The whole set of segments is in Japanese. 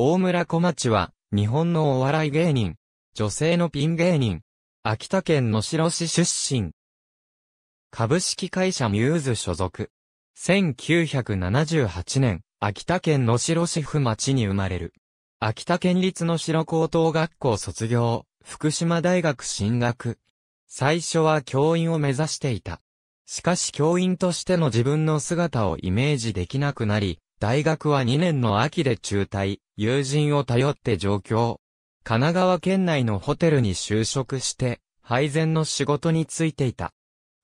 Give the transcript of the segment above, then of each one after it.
大村小町は、日本のお笑い芸人、女性のピン芸人、秋田県野代市出身。株式会社ミューズ所属。1978年、秋田県野代市府町に生まれる。秋田県立野代高等学校卒業、福島大学進学。最初は教員を目指していた。しかし教員としての自分の姿をイメージできなくなり、大学は2年の秋で中退、友人を頼って上京。神奈川県内のホテルに就職して、配膳の仕事に就いていた。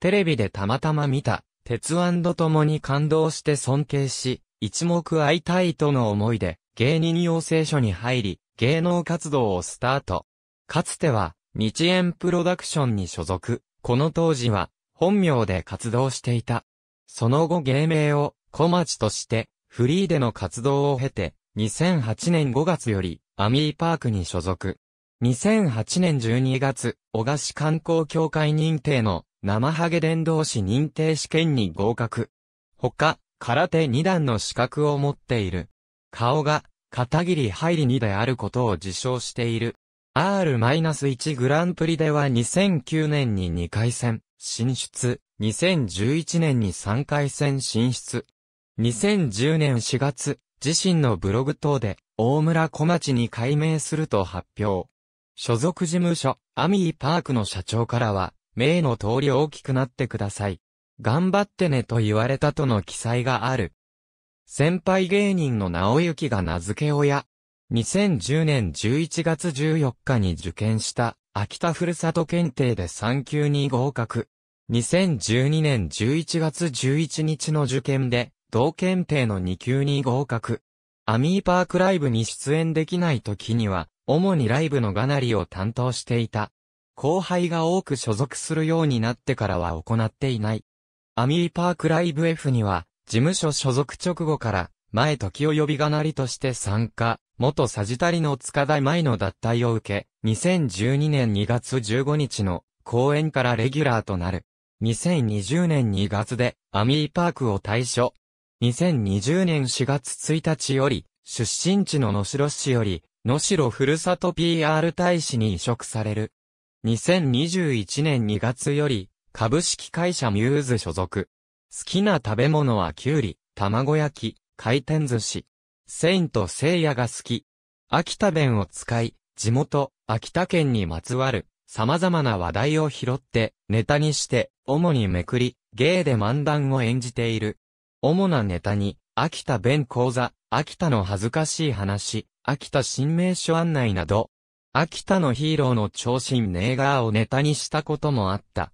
テレビでたまたま見た、鉄腕と共に感動して尊敬し、一目会いたいとの思いで、芸人養成所に入り、芸能活動をスタート。かつては、日円プロダクションに所属、この当時は、本名で活動していた。その後芸名を、小町として、フリーでの活動を経て、2008年5月より、アミーパークに所属。2008年12月、小菓子観光協会認定の、生ハゲ伝道師認定試験に合格。他、空手2段の資格を持っている。顔が、片桐入り2であることを自称している。R-1 グランプリでは2009年に2回戦進出、2011年に3回戦進出、2010年4月、自身のブログ等で、大村小町に改名すると発表。所属事務所、アミーパークの社長からは、名の通り大きくなってください。頑張ってねと言われたとの記載がある。先輩芸人の直行が名付け親。2010年11月14日に受験した秋田ふるさと検定で3級に合格。2012年11月11日の受験で同検定の2級に合格。アミーパークライブに出演できない時には、主にライブのガナリを担当していた。後輩が多く所属するようになってからは行っていない。アミーパークライブ F には、事務所所属直後から、前時を呼びがなりとして参加、元サジタリの塚田前の脱退を受け、2012年2月15日の公演からレギュラーとなる。2020年2月でアミーパークを退所、2020年4月1日より、出身地の野代市より、野代ふるさと PR 大使に移植される。2021年2月より、株式会社ミューズ所属。好きな食べ物はきゅうり、卵焼き、回転寿司。セインセ聖夜が好き。秋田弁を使い、地元、秋田県にまつわる、様々な話題を拾って、ネタにして、主にめくり、芸で漫談を演じている。主なネタに、秋田弁講座、秋田の恥ずかしい話、秋田新名所案内など、秋田のヒーローの長身ネーガーをネタにしたこともあった。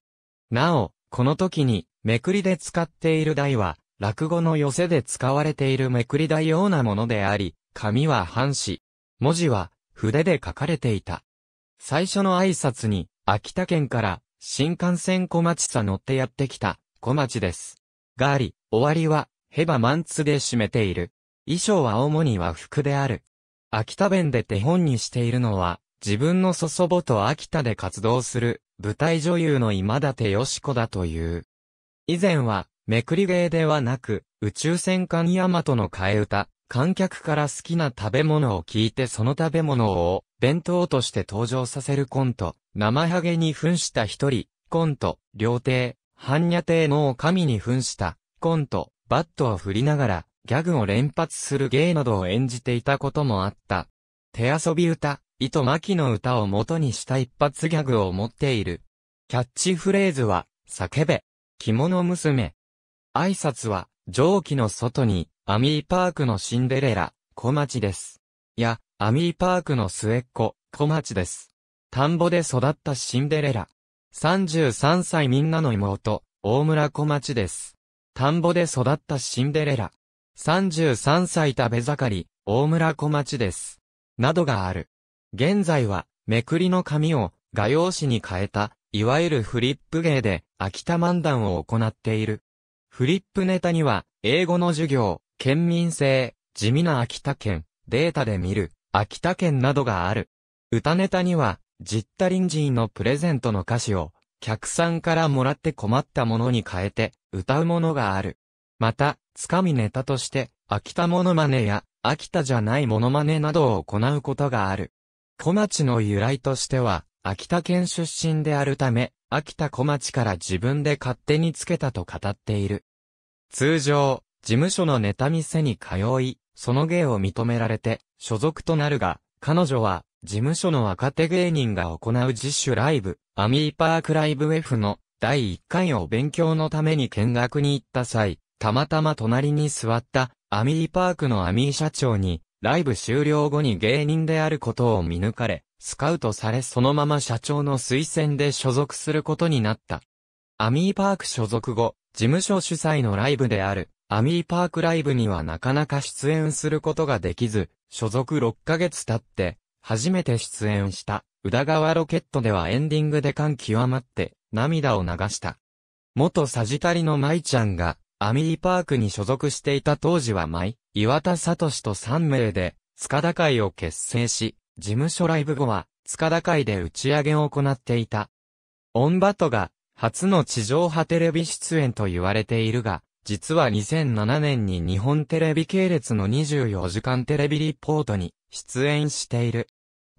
なお、この時に、めくりで使っている台は、落語の寄せで使われているめくり台ようなものであり、紙は半紙、文字は筆で書かれていた。最初の挨拶に、秋田県から新幹線小町さ乗ってやってきた、小町です。があり、終わりは、ヘバマンツで締めている。衣装は主に和服である。秋田弁で手本にしているのは、自分の祖祖母と秋田で活動する、舞台女優の今立よし子だという。以前は、めくり芸ではなく、宇宙戦艦ヤマトの替え歌、観客から好きな食べ物を聞いてその食べ物を、弁当として登場させるコント、生ハゲに扮した一人、コント、料亭、般若帝の神に扮した、コント、バットを振りながら、ギャグを連発する芸などを演じていたこともあった。手遊び歌、糸巻きの歌を元にした一発ギャグを持っている。キャッチフレーズは、叫べ、着物娘。挨拶は、蒸気の外に、アミーパークのシンデレラ、小町です。いや、アミーパークの末っ子、小町です。田んぼで育ったシンデレラ。33歳みんなの妹、大村小町です。田んぼで育ったシンデレラ。33歳食べ盛り、大村小町です。などがある。現在は、めくりの紙を画用紙に変えた、いわゆるフリップ芸で、秋田漫談を行っている。フリップネタには、英語の授業、県民性、地味な秋田県、データで見る、秋田県などがある。歌ネタには、ジッタリンジーのプレゼントの歌詞を、客さんからもらって困ったものに変えて、歌うものがある。また、つかみネタとして、秋田モノマネや、秋田じゃないモノマネなどを行うことがある。小町の由来としては、秋田県出身であるため、秋田小町から自分で勝手につけたと語っている。通常、事務所のネタ店に通い、その芸を認められて、所属となるが、彼女は、事務所の若手芸人が行う自主ライブ、アミーパークライブ F の第1回を勉強のために見学に行った際、たまたま隣に座ったアミーパークのアミー社長に、ライブ終了後に芸人であることを見抜かれ、スカウトされそのまま社長の推薦で所属することになった。アミーパーク所属後、事務所主催のライブである、アミーパークライブにはなかなか出演することができず、所属6ヶ月経って、初めて出演した、宇田川ロケットではエンディングで感極まって、涙を流した。元サジタリの舞ちゃんが、アミリパークに所属していた当時は舞、岩田聡と3名で、塚田会を結成し、事務所ライブ後は、塚田会で打ち上げを行っていた。オンバトが、初の地上波テレビ出演と言われているが、実は2007年に日本テレビ系列の24時間テレビリポートに出演している。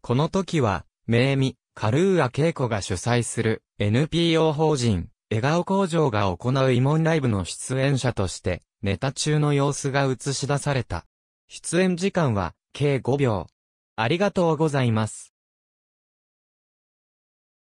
この時は、名味、カルーア恵子が主催する NPO 法人、笑顔工場が行う慰問ライブの出演者として、ネタ中の様子が映し出された。出演時間は、計5秒。ありがとうございます。